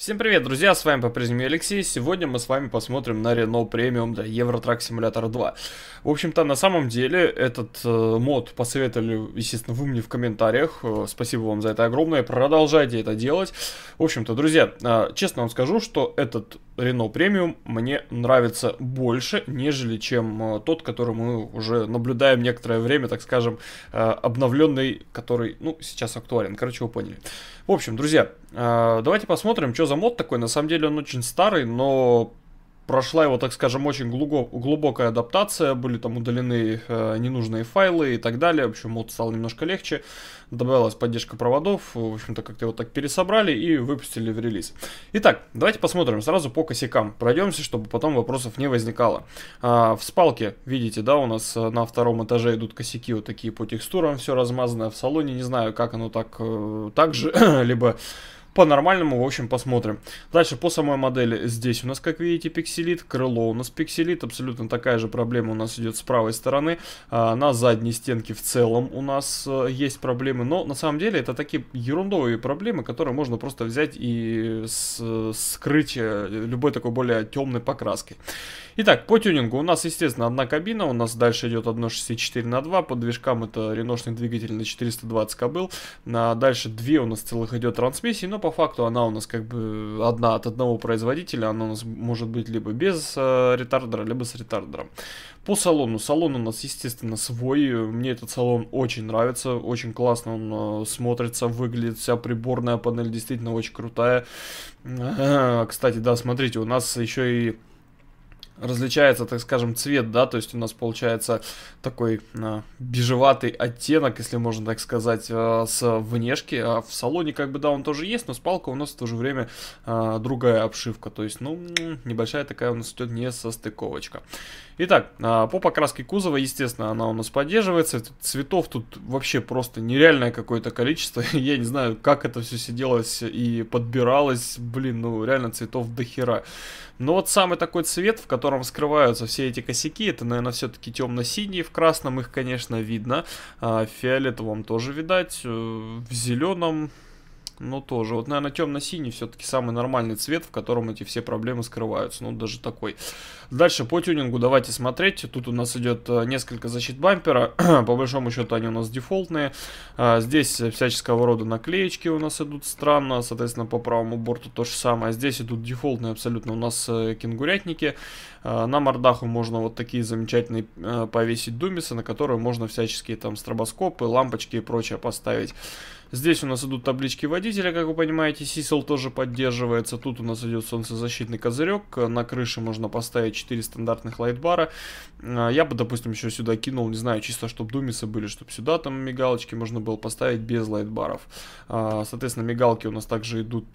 Всем привет, друзья, с вами по-прежнему Алексей. Сегодня мы с вами посмотрим на Renault Premium да, Eurotrack Simulator 2. В общем-то, на самом деле, этот э, мод посоветовали, естественно, вы мне в комментариях. Э, спасибо вам за это огромное. Продолжайте это делать. В общем-то, друзья, э, честно вам скажу, что этот Renault Premium мне нравится больше, нежели чем э, тот, который мы уже наблюдаем некоторое время, так скажем, э, обновленный, который, ну, сейчас актуален. Короче, вы поняли. В общем, друзья, а, давайте посмотрим, что за мод такой. На самом деле он очень старый, но прошла его, так скажем, очень глубоко, глубокая адаптация, были там удалены э, ненужные файлы и так далее, в общем, мод стал немножко легче, добавилась поддержка проводов, в общем-то, как-то его так пересобрали и выпустили в релиз. Итак, давайте посмотрим сразу по косякам, пройдемся, чтобы потом вопросов не возникало. А, в спалке, видите, да, у нас э, на втором этаже идут косяки вот такие по текстурам, все размазанное в салоне, не знаю, как оно так, э, так же, либо по-нормальному, в общем, посмотрим. Дальше по самой модели. Здесь у нас, как видите, пикселит, крыло у нас пикселит, абсолютно такая же проблема у нас идет с правой стороны. А, на задней стенке в целом у нас э, есть проблемы, но на самом деле это такие ерундовые проблемы, которые можно просто взять и скрыть э, любой такой более темной покраской. Итак, по тюнингу у нас, естественно, одна кабина, у нас дальше идет 1.64 на 2, по движкам это реношный двигатель на 420 кобыл, на, дальше две у нас целых идет трансмиссии, но по факту она у нас как бы одна от одного производителя, она у нас может быть либо без э, ретардера, либо с ретардером. По салону. Салон у нас, естественно, свой. Мне этот салон очень нравится, очень классно он э, смотрится, выглядит. Вся приборная панель действительно очень крутая. Э, кстати, да, смотрите, у нас еще и различается, так скажем, цвет, да, то есть у нас получается такой э, бежеватый оттенок, если можно так сказать, э, с внешки, а в салоне как бы, да, он тоже есть, но с палкой у нас в то же время э, другая обшивка, то есть, ну, небольшая такая у нас идет несостыковочка. Итак, э, по покраске кузова, естественно, она у нас поддерживается, цветов тут вообще просто нереальное какое-то количество, я не знаю, как это все сиделось и подбиралось, блин, ну, реально цветов дохера. Но вот самый такой цвет, в котором котором скрываются все эти косяки. Это, наверное, все-таки темно-синие. В красном их, конечно, видно. В а, фиолетовом тоже видать. Э, в зеленом... Ну, тоже. Вот, наверное, темно-синий все-таки самый нормальный цвет, в котором эти все проблемы скрываются. Ну, даже такой. Дальше по тюнингу давайте смотреть. Тут у нас идет э, несколько защит бампера. по большому счету они у нас дефолтные. А, здесь всяческого рода наклеечки у нас идут странно. Соответственно, по правому борту то же самое. Здесь идут дефолтные абсолютно у нас э, кенгурятники. Э, на мордаху можно вот такие замечательные э, повесить думисы, на которые можно всяческие там стробоскопы, лампочки и прочее поставить. Здесь у нас идут таблички водителя, как вы понимаете, сисел тоже поддерживается. Тут у нас идет солнцезащитный козырек. Э, на крыше можно поставить 4 стандартных лайтбара. Я бы, допустим, еще сюда кинул, не знаю, чисто чтобы думисы были, чтобы сюда там мигалочки можно было поставить без лайтбаров. Соответственно, мигалки у нас также идут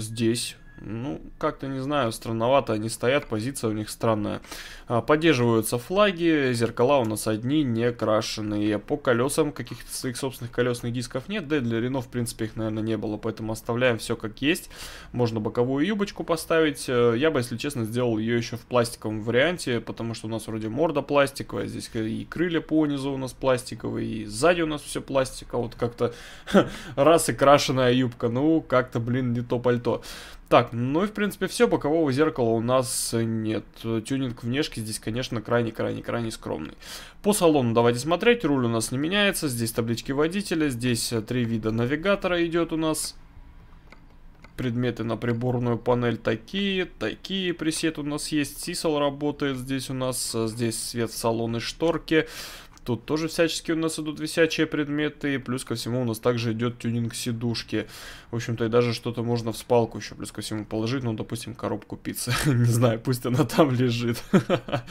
здесь ну, как-то, не знаю, странновато они стоят, позиция у них странная. А, поддерживаются флаги, зеркала у нас одни, не крашеные. По колесам каких-то своих собственных колесных дисков нет, да и для Рено, в принципе, их, наверное, не было. Поэтому оставляем все как есть. Можно боковую юбочку поставить. Э, я бы, если честно, сделал ее еще в пластиковом варианте, потому что у нас вроде морда пластиковая, здесь и крылья по низу у нас пластиковые, и сзади у нас все пластика. Вот как-то раз и крашеная юбка, ну, как-то, блин, не то пальто. Так, ну и в принципе все, бокового зеркала у нас э, нет. Тюнинг внешки здесь, конечно, крайне-крайне-крайне скромный. По салону давайте смотреть, руль у нас не меняется, здесь таблички водителя, здесь э, три вида навигатора идет у нас. Предметы на приборную панель такие, такие пресет у нас есть, сисел работает здесь у нас, э, здесь свет в салоны шторки. Тут тоже всячески у нас идут висячие предметы, и плюс ко всему у нас также идет тюнинг сидушки. В общем-то, и даже что-то можно в спалку еще плюс ко всему положить, ну, допустим, коробку пиццы. Не знаю, пусть она там лежит.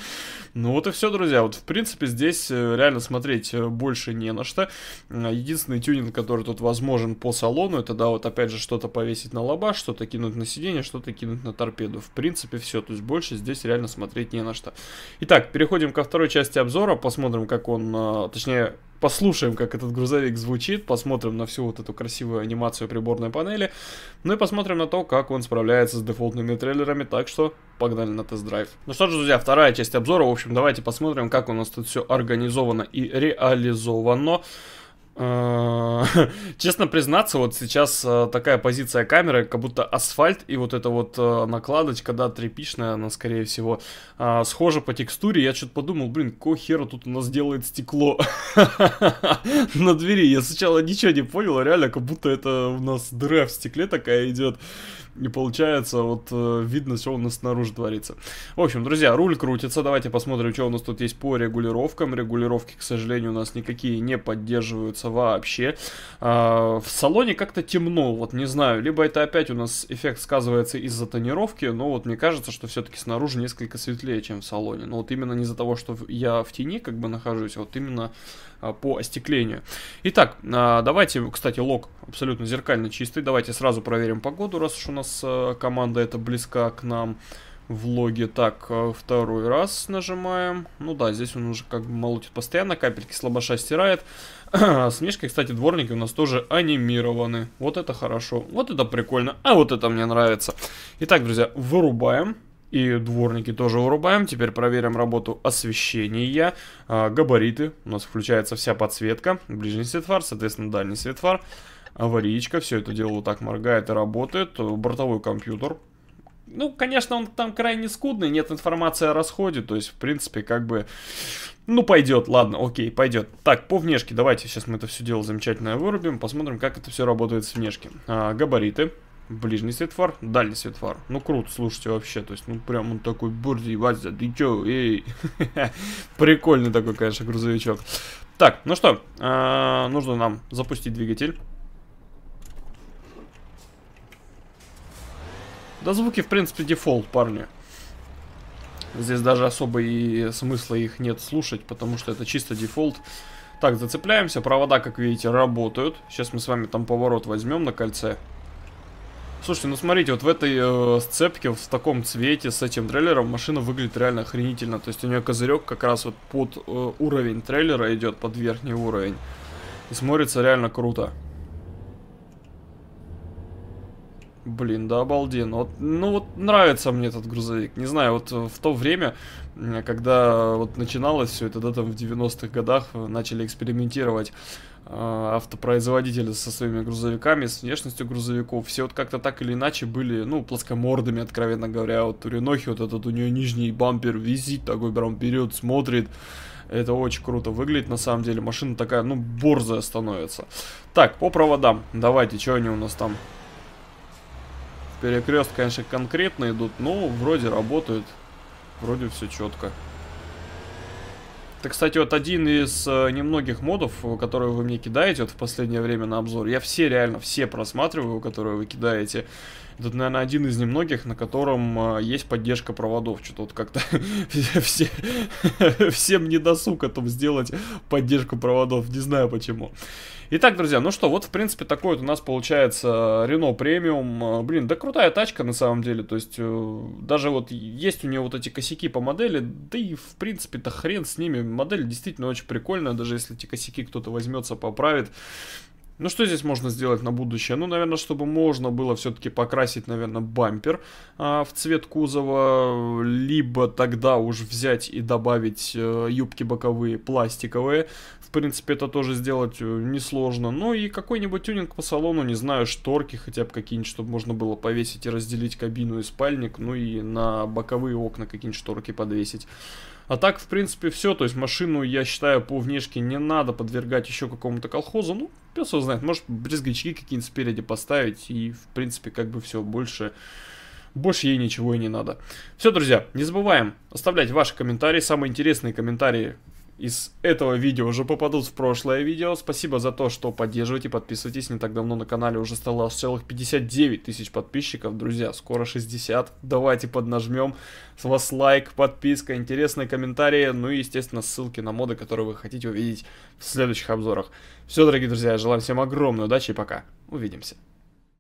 Ну вот и все, друзья. Вот, в принципе, здесь э, реально смотреть э, больше не на что. Единственный тюнинг, который тут возможен по салону, это, да, вот опять же, что-то повесить на лоба, что-то кинуть на сиденье, что-то кинуть на торпеду. В принципе, все. То есть больше здесь реально смотреть не на что. Итак, переходим ко второй части обзора, посмотрим, как он он, точнее, послушаем, как этот грузовик звучит, посмотрим на всю вот эту красивую анимацию приборной панели, ну и посмотрим на то, как он справляется с дефолтными трейлерами, так что погнали на тест-драйв. Ну что ж, друзья, вторая часть обзора, в общем, давайте посмотрим, как у нас тут все организовано и реализовано. Э, честно признаться, вот сейчас э, такая позиция камеры, как будто асфальт и вот эта вот э, накладочка, да, тряпичная, она, скорее всего, схожа по текстуре. Я что-то подумал, блин, какого хера тут у нас делает стекло на двери. Я сначала ничего не понял, а реально, как будто это у нас дыра в стекле такая идет. И получается, вот э, видно, все у нас снаружи творится. В общем, друзья, руль крутится. Давайте посмотрим, что у нас тут есть по регулировкам. Регулировки, к сожалению, у нас никакие не поддерживаются вообще. А, в салоне как-то темно, вот не знаю. Либо это опять у нас эффект сказывается из-за тонировки, но вот мне кажется, что все-таки снаружи несколько светлее, чем в салоне. Но вот именно не из-за того, что я в тени как бы нахожусь, а вот именно а, по остеклению. Итак, давайте, кстати, лог абсолютно зеркально чистый. Давайте сразу проверим погоду, раз уж у нас нас э, команда это близка к нам в логе. Так, э, второй раз нажимаем. Ну да, здесь он уже как бы молотит постоянно, капельки слабоша стирает. С кстати, дворники у нас тоже анимированы. Вот это хорошо, вот это прикольно, а вот это мне нравится. Итак, друзья, вырубаем. И дворники тоже вырубаем. Теперь проверим работу освещения. А, габариты. У нас включается вся подсветка. Ближний свет фар, соответственно, дальний свет фар аварийка, все это дело вот так моргает и работает, э, бортовой компьютер. Ну, конечно, он там крайне скудный, нет информации о расходе, то есть, в принципе, как бы, ну, пойдет, ладно, окей, пойдет. Так, по внешке, давайте сейчас мы это все дело замечательное вырубим, посмотрим, как это все работает с внешки. А, габариты, ближний свет фар, дальний свет фар. Ну, круто, слушайте, вообще. То есть, ну, прям он такой, бурди, Вася, ты че, эй. Прикольный такой, конечно, грузовичок. Так, ну что, а, нужно нам запустить двигатель. Да звуки, в принципе, дефолт, парни. Здесь даже особо и смысла их нет слушать, потому что это чисто дефолт. Так, зацепляемся. Провода, как видите, работают. Сейчас мы с вами там поворот возьмем на кольце. Слушайте, ну смотрите, вот в этой э, сцепке, в таком цвете, с этим трейлером, машина выглядит реально охренительно. То есть у нее козырек как раз вот под э, уровень трейлера идет, под верхний уровень. И смотрится реально круто. Блин, да обалденно. Ну, вот, ну вот нравится мне этот грузовик. Не знаю, вот э, в то время, когда вот начиналось все это, да, там в 90-х годах э, начали экспериментировать э, автопроизводители со своими грузовиками, с внешностью грузовиков. Все вот как-то так или иначе были, ну, плоскомордами, откровенно говоря. Вот у Ренохи вот этот у нее нижний бампер визит, такой прям вперед смотрит. Это очень круто выглядит, на самом деле. Машина такая, ну, борзая становится. Так, по проводам. Давайте, что они у нас там? Перекрест, конечно, конкретно идут, но вроде работают. Вроде все четко. Это, кстати, вот один из э, немногих модов, э, которые вы мне кидаете вот в последнее время на обзор. Я все, реально, все просматриваю, которые вы кидаете. Это, наверное, один из немногих, на котором э, есть поддержка проводов. Что-то вот как-то всем не досуг там сделать поддержку проводов. Не знаю почему. Итак, друзья, ну что, вот, в принципе, такой вот у нас получается Рено премиум. Блин, да крутая тачка на самом деле. То есть, даже вот есть у нее вот эти косяки по модели. Да и, в принципе-то хрен с ними модель действительно очень прикольная, даже если эти косяки кто-то возьмется, поправит. Ну что здесь можно сделать на будущее? Ну, наверное, чтобы можно было все-таки покрасить, наверное, бампер э, в цвет кузова, либо тогда уж взять и добавить э, юбки боковые пластиковые. В принципе, это тоже сделать э, несложно. Ну и какой-нибудь тюнинг по салону, не знаю, шторки хотя бы какие-нибудь, чтобы можно было повесить и разделить кабину и спальник, ну и на боковые окна какие-нибудь шторки подвесить. А так, в принципе, все. То есть машину, я считаю, по внешке не надо подвергать еще какому-то колхозу. Ну, пес его знает. Может, брезгачки какие-нибудь спереди поставить. И, в принципе, как бы все больше... Больше ей ничего и не надо. Все, друзья, не забываем оставлять ваши комментарии. Самые интересные комментарии из этого видео уже попадут в прошлое видео. Спасибо за то, что поддерживаете, подписывайтесь. Не так давно на канале уже стало целых 59 тысяч подписчиков, друзья. Скоро 60. Давайте поднажмем. С вас лайк, подписка, интересные комментарии. Ну и, естественно, ссылки на моды, которые вы хотите увидеть в следующих обзорах. Все, дорогие друзья, желаю всем огромной удачи и пока. Увидимся.